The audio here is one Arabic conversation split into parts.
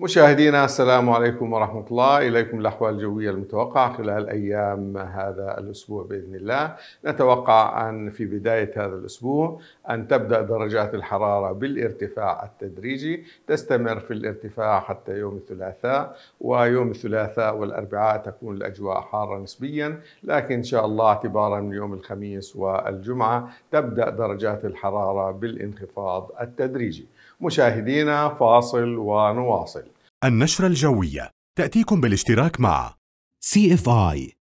مشاهدينا السلام عليكم ورحمة الله إليكم الأحوال الجوية المتوقعة خلال أيام هذا الأسبوع بإذن الله نتوقع أن في بداية هذا الأسبوع أن تبدأ درجات الحرارة بالارتفاع التدريجي تستمر في الارتفاع حتى يوم الثلاثاء ويوم الثلاثاء والأربعاء تكون الأجواء حارة نسبيا لكن إن شاء الله اعتبارا من يوم الخميس والجمعة تبدأ درجات الحرارة بالانخفاض التدريجي مشاهدينا فاصل ونواصل النشرة الجوية تأتيكم بالاشتراك مع سي اف اي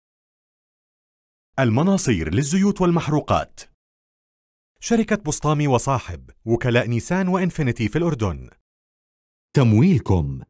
المناصير للزيوت والمحروقات شركة بسطامي وصاحب وكلاء نيسان وإنفينيتي في الأردن تمويلكم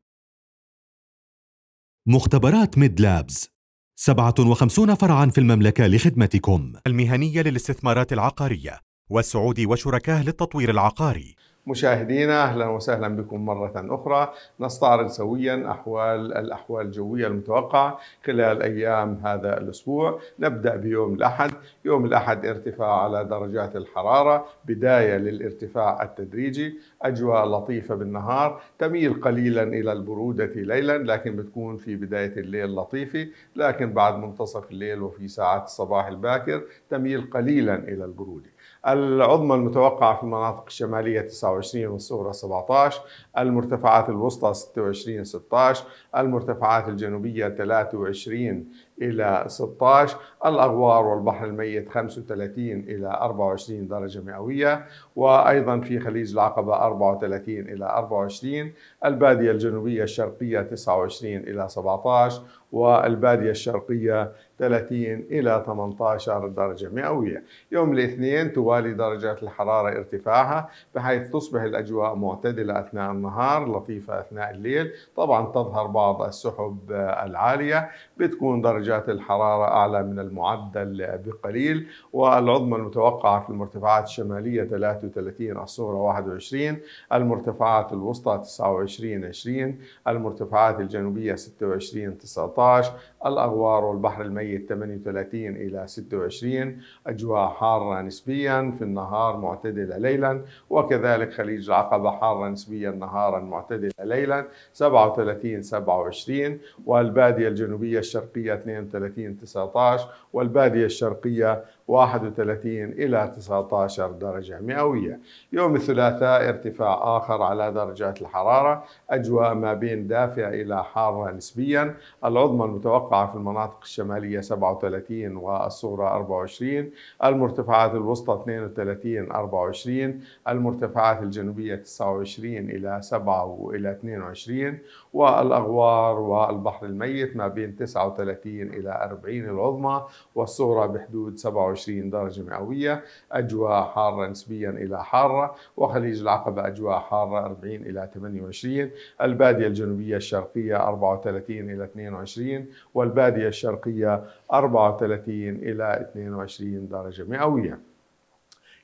مختبرات ميد لابز 57 فرعا في المملكة لخدمتكم المهنية للاستثمارات العقارية والسعودي وشركاه للتطوير العقاري مشاهدينا اهلا وسهلا بكم مره اخرى نستعرض سويا احوال الاحوال الجويه المتوقعه خلال ايام هذا الاسبوع نبدا بيوم الاحد يوم الاحد ارتفاع على درجات الحراره بدايه للارتفاع التدريجي اجواء لطيفه بالنهار تميل قليلا الى البروده ليلا لكن بتكون في بدايه الليل لطيفه لكن بعد منتصف الليل وفي ساعات الصباح الباكر تميل قليلا الى البروده العظمى المتوقعه في المناطق الشماليه 29 24 والصغرى 17 المرتفعات الوسطى 26 16 المرتفعات الجنوبية 23 إلى 16 الأغوار والبحر الميت 35 إلى 24 درجة مئوية وأيضا في خليج العقبة 34 إلى 24 البادية الجنوبية الشرقية 29 إلى 17 والبادية الشرقية 30 إلى 18 درجة مئوية يوم الاثنين توالي درجات الحرارة ارتفاعها بحيث تصبح الأجواء معتدلة أثناء النهار لطيفة أثناء الليل طبعا تظهر بعض السحب العالية بتكون درجة درجات الحرارة أعلى من المعدل بقليل والعظمى المتوقعة في المرتفعات الشمالية 33 الصغرى 21 المرتفعات الوسطى 29 20 المرتفعات الجنوبية 26 19 الأغوار والبحر الميت 38 إلى 26 أجواء حارة نسبيا في النهار معتدلة ليلا وكذلك خليج العقبة حارة نسبيا نهارا معتدلة ليلا 37 27 والبادية الجنوبية الشرقية 30 19 والبادية الشرقية 31 إلى 19 درجة مئوية يوم الثلاثاء ارتفاع آخر على درجات الحرارة أجواء ما بين دافئة إلى حارة نسبيا العظمى المتوقعة في المناطق الشمالية 37 والصغرى 24 المرتفعات الوسطى 32 24 المرتفعات الجنوبية 29 إلى 7 إلى 22 والأغوار والبحر الميت ما بين 39 إلى 40 العظمى والصغرى بحدود 27 درجة مئوية أجواء حارة نسبيا إلى حارة وخليج العقبة أجواء حارة 40 إلى 28 البادية الجنوبية الشرقية 34 إلى 22 والبادية الشرقية 34 إلى 22 درجة مئوية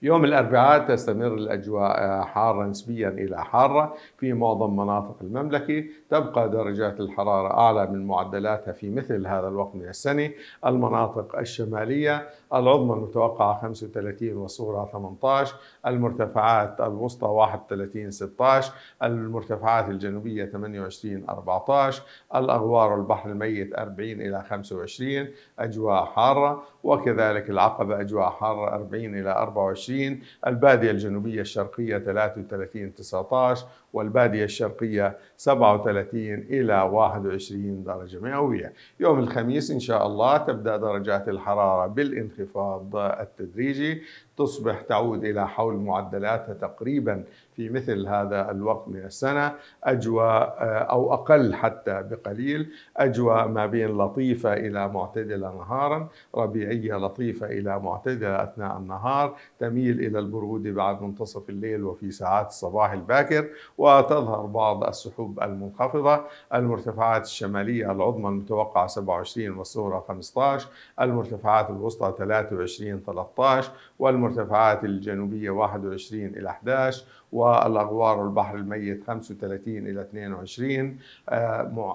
يوم الأربعاء تستمر الأجواء آه، حارة نسبيا إلى حارة في معظم مناطق المملكة تبقى درجات الحرارة أعلى من معدلاتها في مثل هذا الوقت من السنة المناطق الشمالية العظمى المتوقعة 35 وصورة 18 المرتفعات الوسطى 31 16 المرتفعات الجنوبية 28 14 الأغوار والبحر الميت 40 إلى 25 أجواء حارة وكذلك العقبة أجواء حارة 40 إلى 24 الصين البادية الجنوبية الشرقية 33 19 والبادية الشرقية 37 إلى 21 درجة مئوية يوم الخميس إن شاء الله تبدأ درجات الحرارة بالانخفاض التدريجي تصبح تعود إلى حول معدلاتها تقريبا في مثل هذا الوقت من السنة أجواء آه، أو أقل حتى بقليل أجواء ما بين لطيفة إلى معتدلة نهارا ربيعية لطيفة إلى معتدلة أثناء النهار تميل إلى البرودة بعد منتصف الليل وفي ساعات الصباح الباكر وتظهر بعض السحب المنخفضة المرتفعات الشمالية العظمى المتوقعة 27 والصغرى 15 المرتفعات الوسطى 23 13 والمرتفعات الجنوبية 21 إلى 11 والأغوار البحر الميت 35 إلى 22 آه،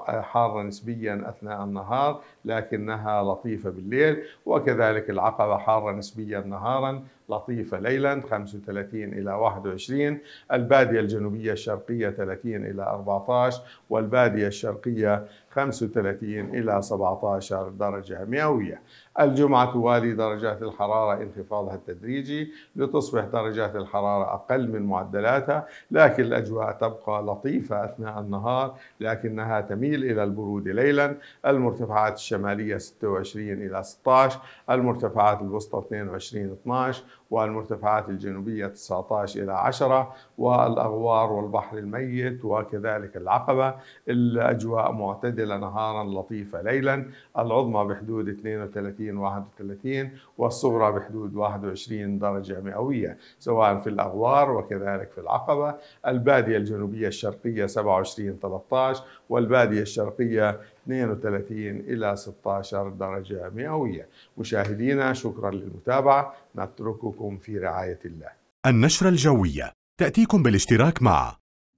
آه، حارة نسبيا أثناء النهار لكنها لطيفة بالليل وكذلك العقبة حارة نسبيا نهارا لطيفة ليلاً 35 إلى 21 البادية الجنوبية الشرقية 30 إلى 14 والبادية الشرقية 35 إلى 17 درجة مئوية الجمعة توالي درجات الحرارة انخفاضها التدريجي لتصبح درجات الحرارة أقل من معدلاتها لكن الأجواء تبقى لطيفة أثناء النهار لكنها تميل إلى البرودة ليلا المرتفعات الشمالية 26 إلى 16 المرتفعات الوسطى 22 12 والمرتفعات الجنوبية 19 إلى 10 والأغوار والبحر الميت وكذلك العقبة الأجواء معتدلة نهارا لطيفة ليلا العظمى بحدود 32 31 والصغرى بحدود 21 درجة مئوية سواء في الأغوار وكذلك في العقبة البادية الجنوبية الشرقية 27 13 والبادية الشرقية 32 إلى 16 درجة مئوية مشاهدينا شكرا للمتابعة نترككم في رعاية الله النشرة الجوية تأتيكم بالاشتراك مع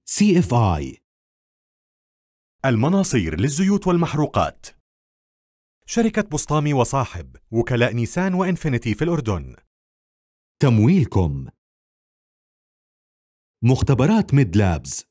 سي اف اي المناصير للزيوت والمحروقات شركة بسطامي وصاحب وكلاء نيسان وإنفينيتي في الأردن تمويلكم مختبرات ميد لابز